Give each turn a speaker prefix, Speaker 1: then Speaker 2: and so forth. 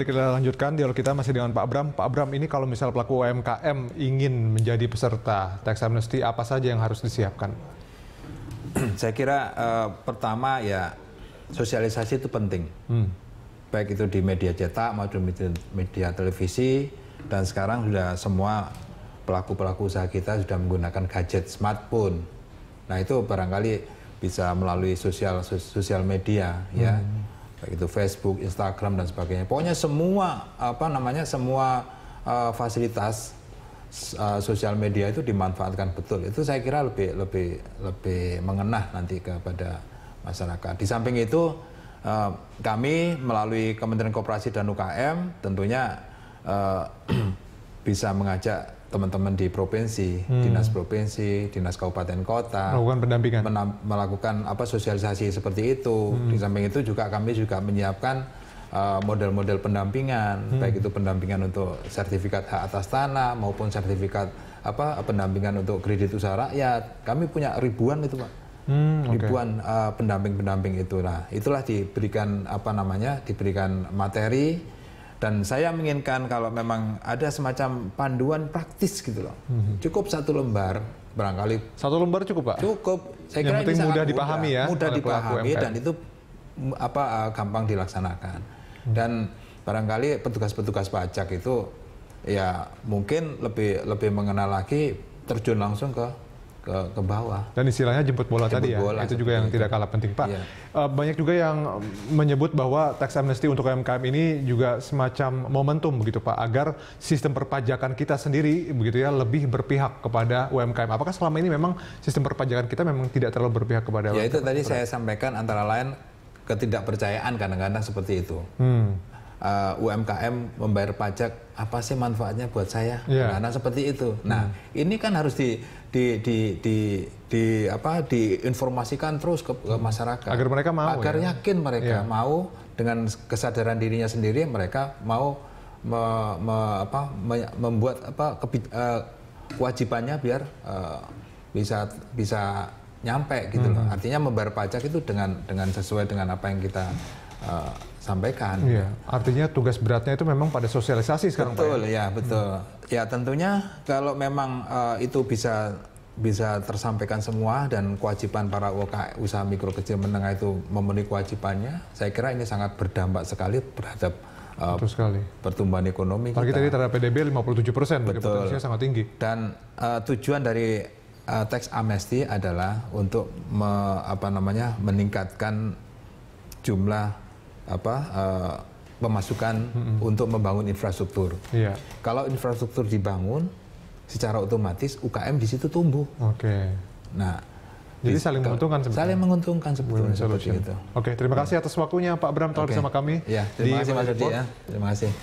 Speaker 1: Kita lanjutkan dialog kita masih dengan Pak Bram. Pak Bram ini kalau misal pelaku UMKM ingin menjadi peserta tax amnesty apa saja yang harus disiapkan?
Speaker 2: Saya kira uh, pertama ya sosialisasi itu penting. Hmm. Baik itu di media cetak maupun media, media televisi dan sekarang sudah semua pelaku-pelaku usaha kita sudah menggunakan gadget smartphone. Nah, itu barangkali bisa melalui sosial sosial media ya. hmm. ya baik itu Facebook, Instagram dan sebagainya. Pokoknya semua apa namanya semua uh, fasilitas uh, sosial media itu dimanfaatkan betul. Itu saya kira lebih lebih lebih mengenah nanti kepada masyarakat. Di samping itu uh, kami melalui Kementerian Kooperasi dan UKM tentunya uh, bisa mengajak teman-teman di provinsi, hmm. dinas provinsi, dinas kabupaten kota melakukan pendampingan, menam, melakukan apa sosialisasi seperti itu. Hmm. Di samping itu juga kami juga menyiapkan eh, model-model uh, pendampingan, hmm. baik itu pendampingan untuk sertifikat hak atas tanah maupun sertifikat apa pendampingan untuk kredit usaha rakyat. Kami punya ribuan itu pak.
Speaker 1: Hmm, ribuan
Speaker 2: pendamping eh, pendamping-pendamping itu. Nah, itulah diberikan apa namanya, diberikan materi, dan saya menginginkan kalau memang ada semacam panduan praktis gitu loh. Mhm. Cukup satu lembar barangkali. Satu lembar cukup, Pak? Cukup. Saya Yang kira penting mudah dipahami mudah, ya. Mudah dipahami dan itu mm, apa uh, gampang dilaksanakan. Hmm. Dan barangkali petugas-petugas pajak itu ya mungkin lebih lebih mengenal lagi terjun langsung ke ke, ke bawah.
Speaker 1: Dan istilahnya jemput bola jemput tadi ya, bola, itu juga yang itu. tidak kalah penting Pak. Ya. Uh, banyak juga yang menyebut bahwa tax amnesty untuk UMKM ini juga semacam momentum begitu Pak, agar sistem perpajakan kita sendiri begitu ya lebih berpihak kepada UMKM. Apakah selama ini memang sistem perpajakan kita memang tidak terlalu berpihak kepada? UMKM? Ya itu tadi saya
Speaker 2: sampaikan antara lain ketidakpercayaan kadang-kadang seperti itu. Hmm uh, UMKM membayar pajak apa sih manfaatnya buat saya yeah. Iya. nah, seperti itu hmm. nah hmm. ini kan harus di di di di, di apa diinformasikan terus ke, ke masyarakat agar mereka mau agar ya? yakin mereka yeah. mau dengan kesadaran dirinya sendiri mereka mau me, me, apa, me, membuat apa kebi, uh, kewajibannya biar uh, bisa bisa nyampe gitu hmm. loh artinya membayar pajak itu dengan dengan sesuai dengan apa yang kita Eh, sampaikan. Iya.
Speaker 1: Artinya tugas beratnya itu memang pada
Speaker 2: sosialisasi
Speaker 1: sekarang betul, Pak. Ya? Betul ya, betul. Hmm.
Speaker 2: Ya tentunya kalau memang uh, itu bisa bisa tersampaikan semua dan kewajiban para usaha mikro kecil menengah itu memenuhi kewajibannya, saya kira ini sangat berdampak sekali terhadap uh, sekali. pertumbuhan ekonomi. Target kita. tadi terhadap PDB 57 persen, potensinya sangat tinggi. Dan uh, tujuan dari uh, teks amnesti adalah untuk me, apa namanya meningkatkan jumlah apa uh, pemasukan hmm. untuk membangun infrastruktur. Yeah. Kalau infrastruktur dibangun secara otomatis UKM di situ tumbuh. Oke. Okay. Nah, jadi saling menguntungkan sebetulnya. Saling menguntungkan
Speaker 1: sebetulnya Oke, okay, terima kasih atas waktunya Pak Bram telah okay. bersama kami. Iya, ya, terima kasih Mas Adi ya. Terima kasih.